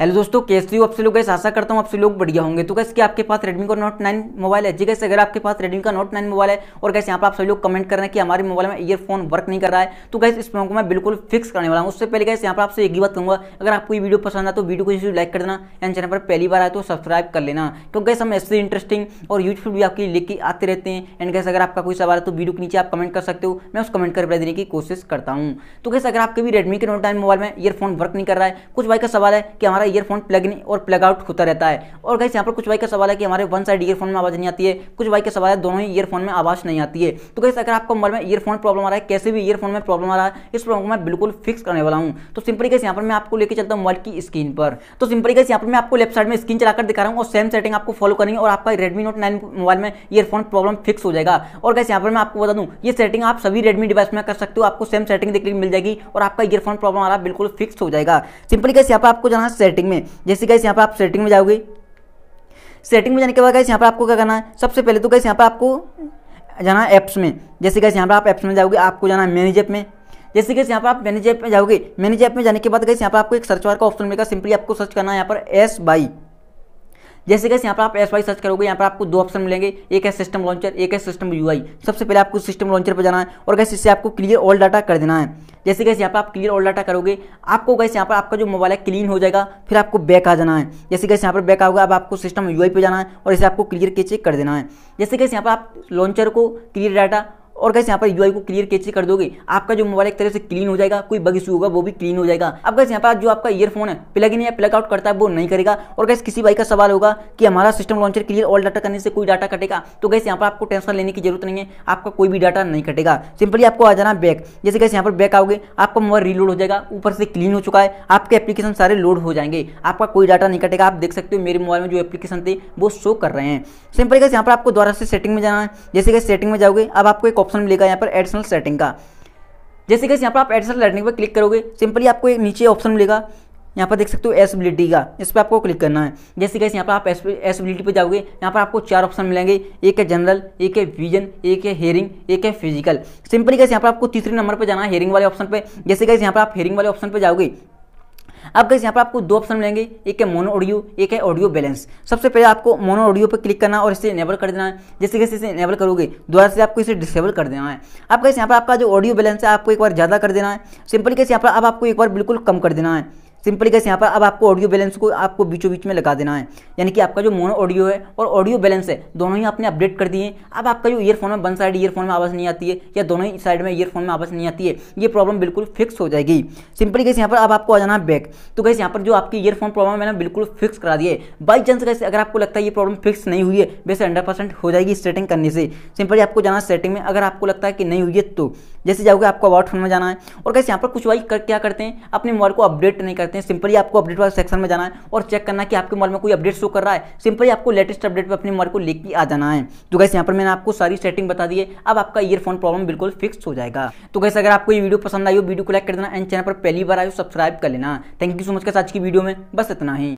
hello दोस्तों कैसे हो आप लोग गैस आशा करता हूँ आप लोग बढ़िया होंगे तो कैसे कि आपके पास रेडमी का नोट नाइन मोबाइल है जी कैसे अगर आपके पास रेडमी का नोट नाइन मोबाइल है और कैसे यहाँ पर आप सभी लोग कमेंट कर रहे हैं कि हमारे मोबाइल में ईयरफोन वर्क नहीं कर रहा है तो कैसे इस फोन को मैं बिल्कुल फिक्स करने वाला हूँ उससे पहले कैसे यहाँ पर आपसे एक ही बात कहूँगा अगर आपको ये वीडियो पसंद आए तो वीडियो को जरूर लाइक कर देना एंड चैनल पर पहली बार आए तो सब्सक्राइब कर लेना क्योंकि कैसे हम ऐसे इंटरेस्टिंग और यूजफुल भी आपकी लेके आते रहते हैं एंड कैसे अगर आपका कोई सवाल है तो वीडियो के नीचे आप कमेंट कर सकते हो मैं उस कमेंट कर देने की कोशिश करता हूँ तो कैसे अगर आपके भी रेडमी के नोट नाइन मोबाइल में ईयरफोन वर्क नहीं कर रहा है कुछ भाई का सवाल है कि हमारा हमारा ईयरफोन प्लग इन और प्लग आउट होता रहता है और गैस यहाँ पर कुछ भाई का सवाल है कि हमारे वन साइड ईयरफोन में आवाज़ नहीं आती है कुछ भाई का सवाल है दोनों ही ईयरफोन में आवाज़ नहीं आती है तो गैस अगर आपको मोबाइल में ईयरफोन प्रॉब्लम आ रहा है कैसे भी ईयरफोन में प्रॉब्लम आ रहा है इस प्रॉब्लम को मैं बिल्कुल फिक्स करने वाला हूँ तो सिंपली गैस यहाँ पर मैं आपको लेकर चलता हूँ मोबाइल की स्क्रीन पर तो सिंपली गैस यहाँ पर मैं आपको लेफ्ट साइड में स्क्रीन चलाकर दिखा रहा हूँ और सेम सेटिंग आपको फॉलो करेंगे और आपका रेडमी नोट नाइन मोबाइल में ईयरफोन प्रॉब्लम फिक्स हो जाएगा और गैस यहाँ पर मैं आपको बता दूँ ये सेटिंग आप सभी रेडमी डिवाइस में कर सकते हो आपको सेम सेटिंग देखने मिल जाएगी और आपका ईयरफोन प्रॉब्लम आ रहा है बिल्कुल फिक्स हो जाएगा सिंपली गैस यहाँ पर आपको जाना सेटिंग सेटिंग में जैसे गैस यहाँ पर आप सेटिंग में जाओगे सेटिंग में जाने के बाद गैस यहाँ पर आपको क्या करना है सबसे पहले तो गैस यहाँ पर आपको जाना है ऐप्स में जैसे गैस यहाँ पर आप ऐप्स में जाओगे आपको जाना है मैनेज ऐप में जैसे गैस यहाँ पर आप मैनेज ऐप में जाओगे मैनेज ऐप में जाने के बाद गैस यहाँ पर आपको एक सर्च वार का ऑप्शन मिलेगा सिंपली आपको सर्च करना है यहाँ पर एस बाई जैसे गैस यहाँ पर आप एस वाई सर्च करोगे यहाँ पर आपको दो ऑप्शन मिलेंगे एक है सिस्टम लॉन्चर एक है सिस्टम यूआई सबसे पहले आपको सिस्टम लॉन्चर पर जाना है और गैस इससे आपको क्लियर ऑल डाटा कर देना है जैसे कैसे यहाँ पर आप क्लियर ऑल डाटा करोगे आपको कैसे यहाँ पर आपका जो मोबाइल है क्लीन हो जाएगा फिर आपको बैक आ जाना है जैसे कैसे यहाँ पर बैक आओगे अब आपको सिस्टम यू पे जाना है और इसे आपको क्लियर के चेक कर देना है जैसे कैसे यहाँ पर आप लॉन्चर को क्लियर डाटा और कैसे यहाँ पर यू को क्लियर कैसे कर दोगे आपका जो मोबाइल एक तरह से क्लीन हो जाएगा कोई बग इशू होगा वो भी क्लीन हो जाएगा अब कैसे यहाँ पर जो आपका ईयरफोन है प्लग इन या प्लग आउट करता है वो नहीं करेगा और कैसे किसी भाई का सवाल होगा कि हमारा system launcher clear all data करने से कोई डाटा कटेगा तो कैसे यहाँ पर आपको टेंशन लेने की जरूरत नहीं है आपका कोई भी डाटा नहीं कटेगा सिंपली आपको आ जाना बैक जैसे कैसे यहाँ पर बैक आओगे आपका मोबाइल रीलोड हो जाएगा ऊपर से क्लीन हो चुका है आपके एप्लीकेशन सारे लोड हो जाएंगे आपका कोई डाटा नहीं कटेगा आप देख सकते हो मेरे मोबाइल में जो एप्लीकेशन थे वो शो कर रहे हैं सिंपली कैसे यहाँ पर आपको दोबारा से सेटिंग में जाना है जैसे कैसे सेटिंग में जाओगे अब आपको एक ऑप्शन मिलेगा यहाँ पर एडिशनल सेटिंग का जैसे कि यहाँ पर आप एडिशनल सेटिंग पर क्लिक करोगे सिंपली आपको एक नीचे ऑप्शन मिलेगा यहाँ पर देख सकते हो एसबिलिटी का इस पर आपको क्लिक करना है जैसे कैसे यहाँ पर आप एसबिलिटी पर जाओगे यहाँ पर आपको चार ऑप्शन मिलेंगे एक है जनरल एक है विजन एक है हेयरिंग एक है फिजिकल सिंपली कैसे यहाँ पर आपको तीसरे नंबर पर जाना है हेयरिंग वाले ऑप्शन पर जैसे कैसे यहाँ पर आप हेयरिंग वाले ऑप्शन पर जाओगे अब कैसे यहाँ पर आपको दो ऑप्शन मिलेंगे एक है मोनो ऑडियो एक है ऑडियो बैलेंस सबसे पहले आपको मोनो ऑडियो पर क्लिक करना और इसे इनेबल कर देना है जैसे कैसे इसे इनेबल करोगे दोबारा से आपको इसे डिसेबल कर देना है अब कैसे यहाँ पर आपका जो ऑडियो बैलेंस है आपको एक बार ज़्यादा कर देना है सिंपल कैसे यहाँ पर अब आपको एक बार बिल्कुल कम कर देना है सिंपली कैसे यहाँ पर अब आपको ऑडियो बैलेंस को आपको बीचों बीच में लगा देना है यानी कि आपका जो मोनो ऑडियो है और ऑडियो बैलेंस है दोनों ही आपने अपडेट कर दिए अब आपका जो ईयरफोन में वन साइड ईयरफोन में आवाज़ नहीं आती है या दोनों ही साइड में ईयरफोन में आवाज़ नहीं आती है ये प्रॉब्लम बिल्कुल फिक्स हो जाएगी सिंपली कैसे यहाँ पर अब आपको आ जाना है बैक तो कैसे यहाँ पर जो आपकी ईयरफोन प्रॉब्लम मैंने बिल्कुल फिक्स करा दिए बाई चांस कैसे अगर आपको लगता है ये प्रॉब्लम फिक्स नहीं हुई है वैसे हंड्रेड हो जाएगी सेटिंग करने से सिंपली आपको जाना है सेटिंग में अगर आपको लगता है कि नहीं हुई है तो जैसे जाओगे आपको अबाउट फोन में जाना है और कैसे यहाँ पर कुछ भाई क्या करते हैं अपने मोबाइल को अपडेट नहीं रहते हैं सिंपली आपको अपडेट वाले सेक्शन में जाना है और चेक करना कि आपके मॉल में कोई अपडेट शो कर रहा है सिंपली आपको लेटेस्ट अपडेट पर अपने मॉल को लेकर आ जाना है तो गैस यहाँ पर मैंने आपको सारी सेटिंग बता दी है अब आपका ईयरफोन प्रॉब्लम बिल्कुल फिक्स हो जाएगा तो गैस अगर आपको ये वीडियो पसंद आई हो वीडियो को लाइक कर देना एंड चैनल पर पहली बार आयो सब्सक्राइब कर लेना थैंक यू सो मच के आज की वीडियो में बस इतना ही